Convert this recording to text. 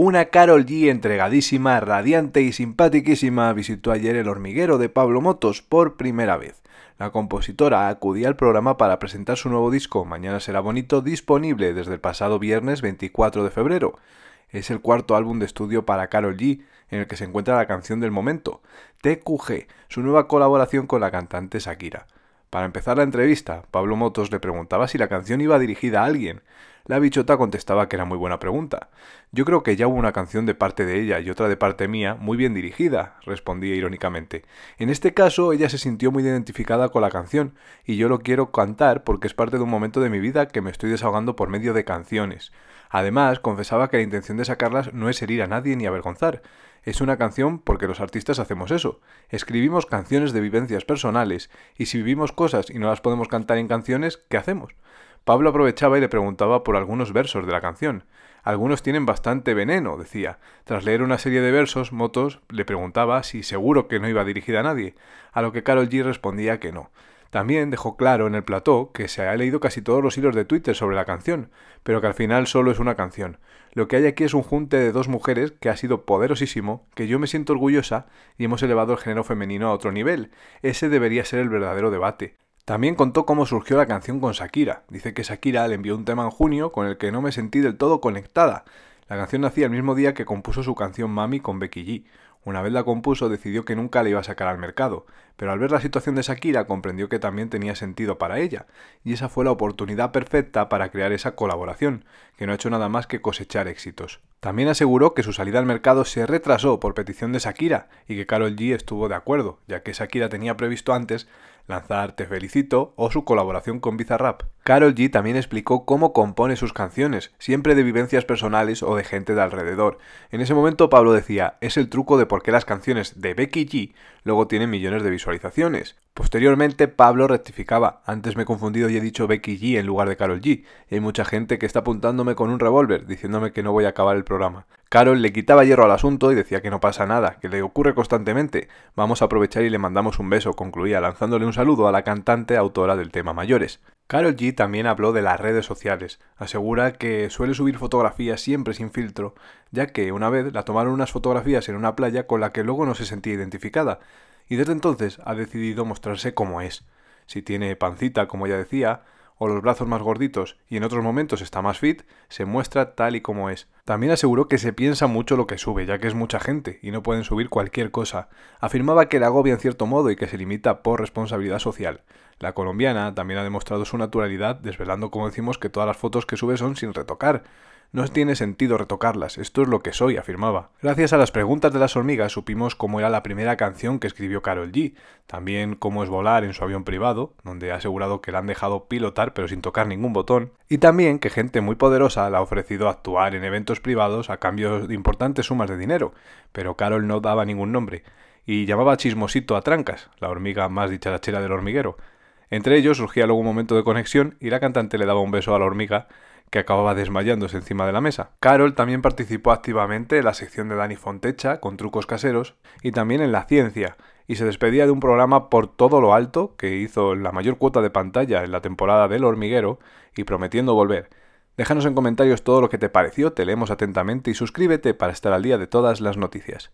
Una Carol G entregadísima, radiante y simpaticísima, visitó ayer el hormiguero de Pablo Motos por primera vez. La compositora acudía al programa para presentar su nuevo disco Mañana será bonito, disponible desde el pasado viernes 24 de febrero. Es el cuarto álbum de estudio para Carol G, en el que se encuentra la canción del momento, TQG, su nueva colaboración con la cantante Shakira. Para empezar la entrevista, Pablo Motos le preguntaba si la canción iba dirigida a alguien. La bichota contestaba que era muy buena pregunta. Yo creo que ya hubo una canción de parte de ella y otra de parte mía muy bien dirigida, respondía irónicamente. En este caso, ella se sintió muy identificada con la canción, y yo lo quiero cantar porque es parte de un momento de mi vida que me estoy desahogando por medio de canciones. Además, confesaba que la intención de sacarlas no es herir a nadie ni avergonzar, es una canción porque los artistas hacemos eso. Escribimos canciones de vivencias personales y si vivimos cosas y no las podemos cantar en canciones, ¿qué hacemos? Pablo aprovechaba y le preguntaba por algunos versos de la canción. Algunos tienen bastante veneno, decía. Tras leer una serie de versos, Motos le preguntaba si seguro que no iba dirigida a nadie, a lo que Carol G respondía que no. También dejó claro en el plató que se ha leído casi todos los hilos de Twitter sobre la canción, pero que al final solo es una canción. Lo que hay aquí es un junte de dos mujeres que ha sido poderosísimo, que yo me siento orgullosa y hemos elevado el género femenino a otro nivel. Ese debería ser el verdadero debate. También contó cómo surgió la canción con Shakira. Dice que Shakira le envió un tema en junio con el que no me sentí del todo conectada. La canción nacía el mismo día que compuso su canción Mami con Becky G, una vez la compuso, decidió que nunca la iba a sacar al mercado, pero al ver la situación de Shakira comprendió que también tenía sentido para ella, y esa fue la oportunidad perfecta para crear esa colaboración, que no ha hecho nada más que cosechar éxitos. También aseguró que su salida al mercado se retrasó por petición de Shakira y que Carol G estuvo de acuerdo, ya que Shakira tenía previsto antes lanzar Te Felicito o su colaboración con Bizarrap, Carol G también explicó cómo compone sus canciones, siempre de vivencias personales o de gente de alrededor. En ese momento Pablo decía, es el truco de por qué las canciones de Becky G luego tienen millones de visualizaciones. Posteriormente Pablo rectificaba, antes me he confundido y he dicho Becky G en lugar de Carol G, hay mucha gente que está apuntándome con un revólver diciéndome que no voy a acabar el programa. Carol le quitaba hierro al asunto y decía que no pasa nada, que le ocurre constantemente. Vamos a aprovechar y le mandamos un beso, concluía lanzándole un saludo a la cantante autora del tema Mayores. Carol G también habló de las redes sociales. Asegura que suele subir fotografías siempre sin filtro, ya que una vez la tomaron unas fotografías en una playa con la que luego no se sentía identificada, y desde entonces ha decidido mostrarse como es. Si tiene pancita, como ya decía, o los brazos más gorditos y en otros momentos está más fit, se muestra tal y como es. También aseguró que se piensa mucho lo que sube, ya que es mucha gente y no pueden subir cualquier cosa. Afirmaba que la agobia en cierto modo y que se limita por responsabilidad social. La colombiana también ha demostrado su naturalidad, desvelando como decimos que todas las fotos que sube son sin retocar. No tiene sentido retocarlas, esto es lo que soy, afirmaba. Gracias a las preguntas de las hormigas supimos cómo era la primera canción que escribió Carol G, también cómo es volar en su avión privado, donde ha asegurado que la han dejado pilotar pero sin tocar ningún botón, y también que gente muy poderosa la ha ofrecido actuar en eventos privados a cambio de importantes sumas de dinero, pero Carol no daba ningún nombre, y llamaba chismosito a Trancas, la hormiga más dicharachera del hormiguero. Entre ellos surgía luego un momento de conexión y la cantante le daba un beso a la hormiga que acababa desmayándose encima de la mesa. Carol también participó activamente en la sección de Dani Fontecha con trucos caseros y también en La Ciencia, y se despedía de un programa por todo lo alto que hizo la mayor cuota de pantalla en la temporada del hormiguero y prometiendo volver. Déjanos en comentarios todo lo que te pareció, te leemos atentamente y suscríbete para estar al día de todas las noticias.